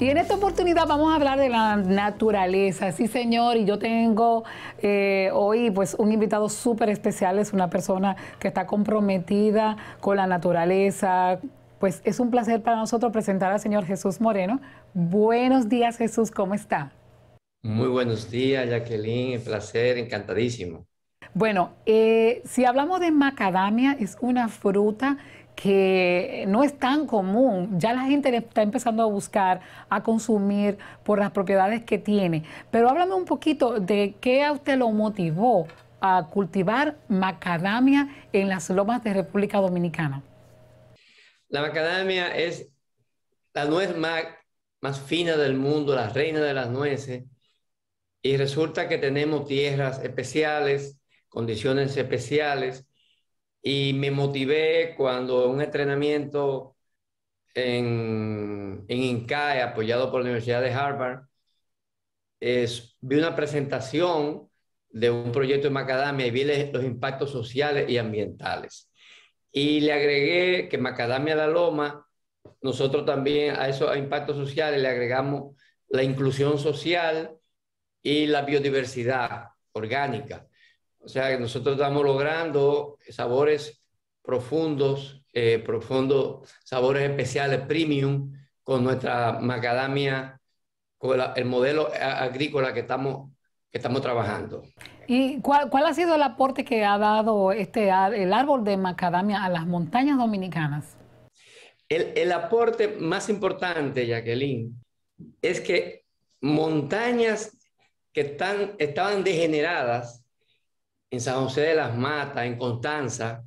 Y en esta oportunidad vamos a hablar de la naturaleza, sí señor, y yo tengo eh, hoy pues un invitado súper especial, es una persona que está comprometida con la naturaleza. Pues es un placer para nosotros presentar al señor Jesús Moreno. Buenos días Jesús, ¿cómo está? Muy buenos días Jacqueline, un placer, encantadísimo. Bueno, eh, si hablamos de macadamia, es una fruta que no es tan común. Ya la gente está empezando a buscar, a consumir por las propiedades que tiene. Pero háblame un poquito de qué a usted lo motivó a cultivar macadamia en las lomas de República Dominicana. La macadamia es la nuez más, más fina del mundo, la reina de las nueces. Y resulta que tenemos tierras especiales, condiciones especiales y me motivé cuando un entrenamiento en, en INCAE, apoyado por la Universidad de Harvard, es, vi una presentación de un proyecto de Macadamia y vi los impactos sociales y ambientales. Y le agregué que Macadamia La Loma, nosotros también a esos impactos sociales le agregamos la inclusión social y la biodiversidad orgánica. O sea, nosotros estamos logrando sabores profundos, eh, profundos, sabores especiales, premium, con nuestra macadamia, con el modelo agrícola que estamos, que estamos trabajando. ¿Y cuál, cuál, ha sido el aporte que ha dado este, el árbol de macadamia a las montañas dominicanas? El, el aporte más importante, Jacqueline, es que montañas que están, estaban degeneradas en San José de las Matas, en Constanza,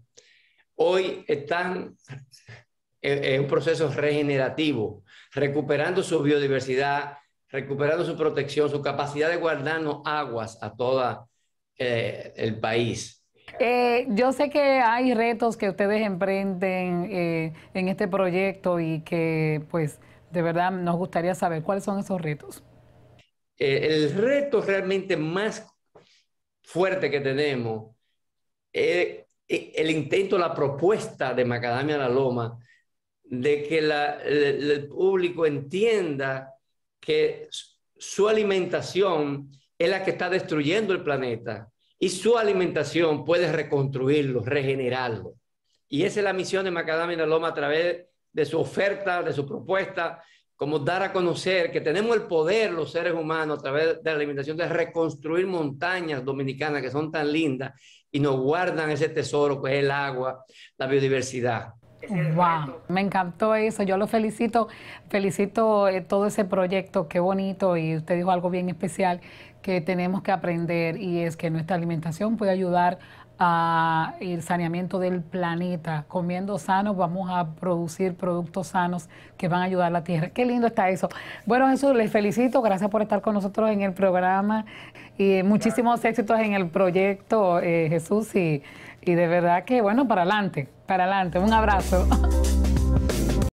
hoy están en eh, un proceso regenerativo, recuperando su biodiversidad, recuperando su protección, su capacidad de guardarnos aguas a todo eh, el país. Eh, yo sé que hay retos que ustedes emprenden en este proyecto y que pues de verdad nos gustaría saber cuáles son esos retos. el reto realmente más fuerte que tenemos, el intento, la propuesta de Macadamia La Loma, de que el, el, público entienda que su alimentación es la que está destruyendo el planeta y su alimentación puede reconstruirlo, regenerarlo. Y esa es la misión de Macadamia La Loma a través de su oferta, de su propuesta como dar a conocer que tenemos el poder los seres humanos a través de la alimentación de reconstruir montañas dominicanas que son tan lindas y nos guardan ese tesoro que es el agua, la biodiversidad. Wow, me encantó eso. Yo lo felicito, felicito eh, todo ese proyecto, qué bonito. Y usted dijo algo bien especial que tenemos que aprender y es que nuestra alimentación puede ayudar a el saneamiento del planeta. Comiendo sano vamos a producir productos sanos que van a ayudar a la tierra. Qué lindo está eso. Bueno, Jesús, les felicito. Gracias por estar con nosotros en el programa y muchísimos éxitos en el proyecto, eh, Jesús. Y, y de verdad que, bueno, para adelante, para adelante. Un abrazo.